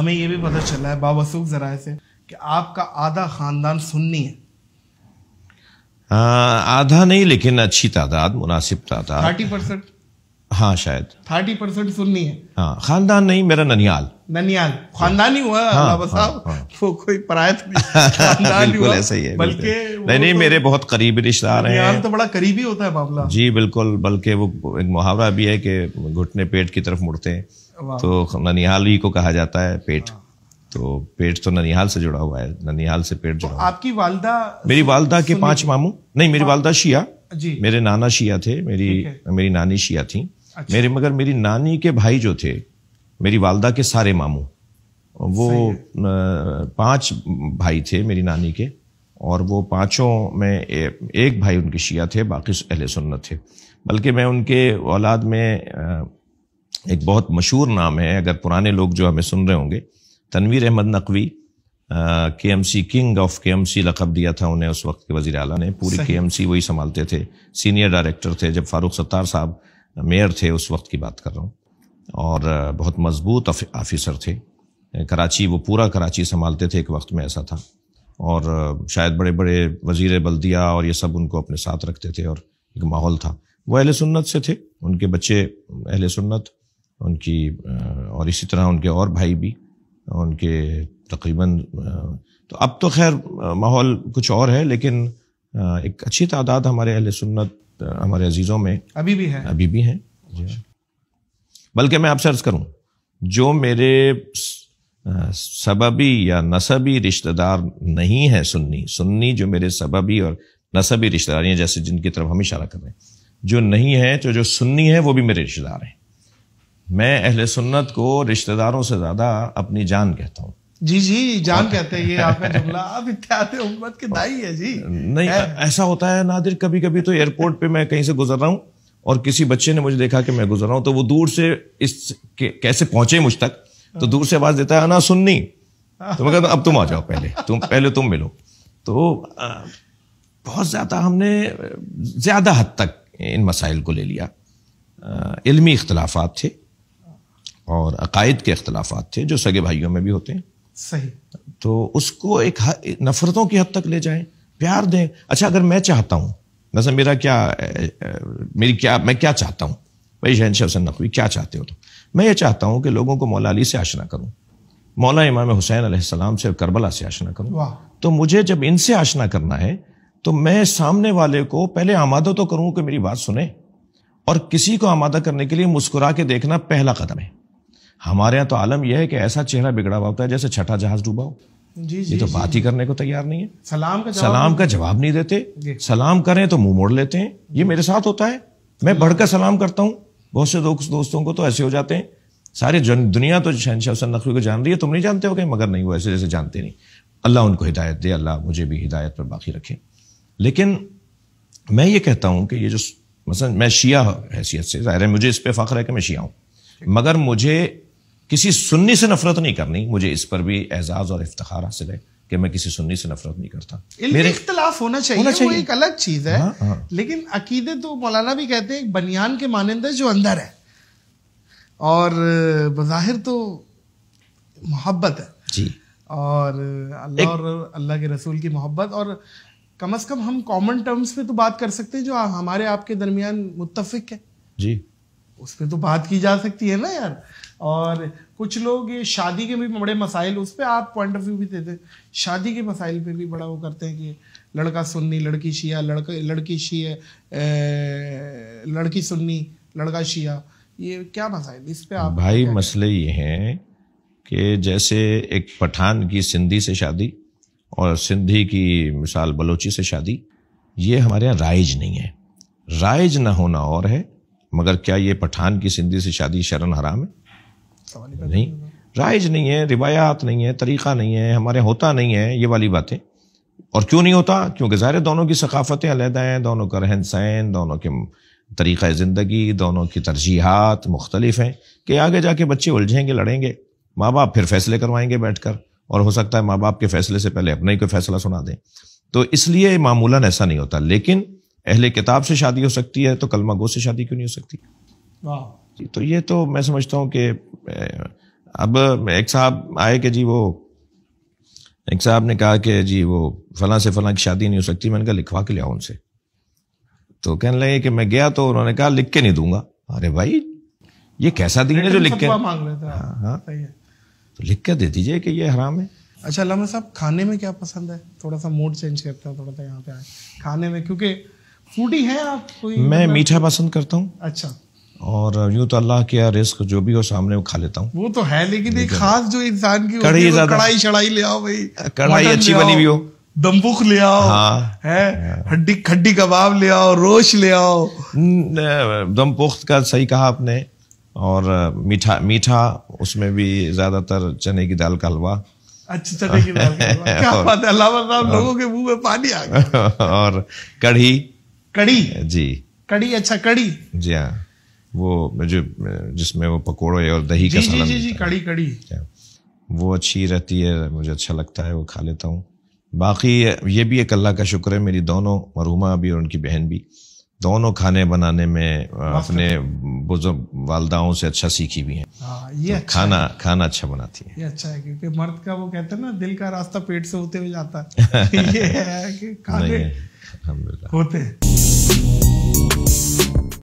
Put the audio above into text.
हमें ये भी पता चला है बाबसूख जराए से कि आपका आधा खानदान सुन्नी है आ, आधा नहीं लेकिन अच्छी तादाद मुनासिब तादाद थर्टी परसेंट हाँ शायद थर्टी परसेंट सुननी है हाँ खानदान नहीं मेरा ननियाल ननियाल खानदान ही हुआ हाँ, हाँ साहब हाँ, हाँ. वो कोई परायत नहीं बिल्कुल ऐसा ही है बल्कि नहीं नहीं तो मेरे बहुत करीबी रिश्तेदार हैं ननियाल तो बड़ा करीबी होता है मामला जी बिल्कुल बल्कि वो एक मुहावरा भी है कि घुटने पेट की तरफ मुड़ते हैं तो ननिहाल ही को कहा जाता है पेट हाँ। तो पेट तो ननिहाल से जुड़ा हुआ है ननिहाल से पेट जुड़ा तो आपकी वालदा मेरी वालदा के पांच मामू नहीं मेरी हाँ। वालदा शिया जी मेरे नाना शिया थे मेरी मेरी नानी शिया थी अच्छा। मेरे मगर मेरी नानी के भाई जो थे मेरी वालदा के सारे मामू वो पांच भाई थे मेरी नानी के और वो पांचों में ए, एक भाई उनके शिया थे बाकी अहले सुन्नत थे बल्कि मैं उनके औलाद में एक बहुत मशहूर नाम है अगर पुराने लोग जो हमें सुन रहे होंगे तनवीर अहमद नकवी के एम सी किंग ऑफ के एम सी लकब दिया था उन्हें उस वक्त के वजीर अला ने पूरी के एम सी वही संभालते थे सीनियर डायरेक्टर थे जब फारूक सत्तार साहब मेयर थे उस वक्त की बात कर रहा हूँ और बहुत मजबूत आफिसर थे कराची वो पूरा कराची संभालते थे एक वक्त में ऐसा था और शायद बड़े बड़े वजीर बल्दिया और ये सब उनको अपने साथ रखते थे और एक माहौल था वो अहल सुन्नत से थे उनके बच्चे अहल सुन्नत उनकी और इसी तरह उनके और भाई भी उनके तकरीबन तो अब तो खैर माहौल कुछ और है लेकिन एक अच्छी तादाद हमारे अहल सुन्नत हमारे अजीज़ों में अभी भी है अभी भी हैं हाँ। बल्कि मैं आपसे अर्ज़ करूँ जो मेरे सबबी या नसबी रिश्तेदार नहीं है सुन्नी सुन्नी जो मेरे सबबी और नसबी रिश्तेदार हैं जैसे जिनकी तरफ हम इशारा कर रहे हैं जो नहीं है तो जो सुन्नी है वो भी मेरे रिश्तेदार हैं मैं अहल सुन्नत को रिश्तेदारों से ज्यादा अपनी जान कहता हूँ जी जी जान कहते हैं ये आपका जुमला आप उम्मत के दाई है जी नहीं ऐसा होता है नादिर कभी कभी तो एयरपोर्ट पे मैं कहीं से गुजर रहा हूँ और किसी बच्चे ने मुझे देखा कि मैं गुजर रहा हूँ तो वो दूर से इस कैसे पहुंचे मुझ तक तो दूर से आवाज देता है ना सुननी तो मैं कहता अब तुम आ जाओ पहले तुम पहले तुम मिलो तो बहुत ज्यादा हमने ज्यादा हद तक इन मसाइल को ले लिया इल्मी इख्तलाफात थे और अकायद के अख्तिलाफ थे जो सगे भाइयों में भी होते हैं सही तो उसको एक नफरतों की हद तक ले जाएं प्यार दें अच्छा अगर मैं चाहता हूँ नजर मेरा क्या मेरी क्या मैं क्या चाहता हूँ भाई शहनशाह हुसैन नकवी क्या चाहते हो तुम तो? मैं ये चाहता हूँ कि लोगों को मौला अली से आशना करूँ मौला इमाम हुसैन आसमाम से करबला से आशना करूँ तो मुझे जब इनसे आशना करना है तो मैं सामने वाले को पहले आमादा तो करूँ कि मेरी बात सुने और किसी को आमादा करने के लिए मुस्कुरा के देखना पहला कदम है हमारे यहाँ तो आलम यह है कि ऐसा चेहरा बिगड़ा हुआ होता है जैसे छठा जहाज डूबा हो जी, ये जी, तो बात ही करने को तैयार नहीं है सलाम का सलाम का जवाब नहीं देते सलाम करें तो मुंह मोड़ लेते हैं ये मेरे साथ होता है मैं बढ़कर सलाम करता हूँ बहुत से दोस्तों को तो ऐसे हो जाते हैं सारे जन दुनिया तो शहनशाह हसन नकवी को जान रही है तुम नहीं जानते हो गए मगर नहीं वो ऐसे जैसे जानते नहीं अल्लाह उनको हिदायत दे अल्लाह मुझे भी हिदायत पर बाकी रखे लेकिन मैं ये कहता हूँ कि ये जो मसलन मैं शिया हैसियत से ज़ाहिर है मुझे इस पर फ़ख्र है कि मैं शिया हूँ मगर मुझे किसी सुन्नी से नफरत नहीं करनी मुझे इस पर भी एजाज और इफ्तार हासिल है कि मैं किसी सुन्नी से नफरत नहीं करता मेरे इख्तलाफ होना चाहिए होना चाहिए। वो एक अलग चीज है हाँ, हाँ। लेकिन अकीदे तो मौलाना भी कहते हैं बनियान के मानंद जो अंदर है और बाहिर तो मोहब्बत है जी और अल्लाह और अल्लाह के रसूल की मोहब्बत और कम अज कम हम कॉमन टर्म्स पे तो बात कर सकते हैं जो हमारे आपके दरमियान मुतफिक है जी उस पर तो बात की जा सकती है ना यार और कुछ लोग ये शादी के भी बड़े मसाइल उस पर आप पॉइंट ऑफ व्यू भी देते शादी के मसाइल पे भी बड़ा वो करते हैं कि लड़का सुन्नी लड़की शिया लड़का लड़की शिया लड़की सुन्नी लड़का शिया ये क्या मसाइल इस पर आप भाई मसले ये हैं कि जैसे एक पठान की सिंधी से शादी और सिंधी की मिसाल बलोची से शादी ये हमारे यहाँ राइज नहीं है राइज ना होना और है मगर क्या ये पठान की सिंधी से शादी शरण हराम है नहीं राइज नहीं है रिवायात नहीं है तरीक़ा नहीं है हमारे होता नहीं है ये वाली बातें और क्यों नहीं होता क्योंकि ज़ाहिर दोनों की सकाफ़तें अलहदा हैं दोनों का रहन सहन दोनों के तरीक़ ज़िंदगी दोनों की तरजीहत मुख्तलिफ हैं कि आगे जाके बच्चे उलझेंगे लड़ेंगे माँ बाप फिर फैसले करवाएंगे बैठ कर और हो सकता है माँ बाप के फैसले से पहले अपने ही कोई फैसला सुना दें तो इसलिए मामूला ऐसा नहीं होता लेकिन अहले किताब से शादी हो सकती है तो कलमा गो से शादी क्यों नहीं हो सकती तो ये तो मैं समझता हूँ कि अब एक साहब आए कि जी वो एक साहब ने कहा कि जी वो फलां से फलां की शादी नहीं हो सकती मैंने कहा लिखवा के लिया उनसे तो कहने लगे कि मैं गया तो उन्होंने कहा लिख के नहीं दूंगा अरे भाई ये कैसा दिन है जो लिख के मांग लेता हाँ, हाँ। तो लिख के दे दीजिए कि ये हराम है अच्छा लामा साहब खाने में क्या पसंद है थोड़ा सा मूड चेंज करता है थोड़ा सा यहाँ पे आए खाने में क्योंकि फूडी हैं आप कोई मैं मतलब- मीठा पसंद करता हूँ अच्छा और यूं तो अल्लाह के रिस्क जो भी हो सामने वो खा लेता हूँ वो तो है लेकिन एक खास जो इंसान की कढ़ाई कढ़ाई शड़ाई ले आओ भाई कढ़ाई अच्छी बनी हुई हो दम्बुख ले आओ हाँ, है हाँ। हड्डी खड्डी कबाब ले आओ रोश ले आओ दम पुख्त का सही कहा आपने और मीठा मीठा उसमें भी ज्यादातर चने की दाल का हलवा अच्छा चने की दाल का हलवा क्या बात है अल्लाह लोगों के मुंह में पानी आ गया और कढ़ी कड़ी जी कड़ी अच्छा कड़ी जी हाँ वो जो जिसमें वो पकोड़े और दही जी, का जी जी जी कड़ी कड़ी अच्छा, वो अच्छी रहती है मुझे अच्छा लगता है वो खा लेता हूँ बाकी ये भी एक अल्लाह का शुक्र है मेरी दोनों मरहुमा भी और उनकी बहन भी दोनों खाने बनाने में अपने बुजुर्ग वालदाओं से अच्छा सीखी भी हैं हाँ, ये तो अच्छा खाना है। खाना अच्छा बनाती है ये अच्छा है क्योंकि मर्द का वो कहते हैं ना दिल का रास्ता पेट से होते हुए जाता है ये है कि खाने होते हैं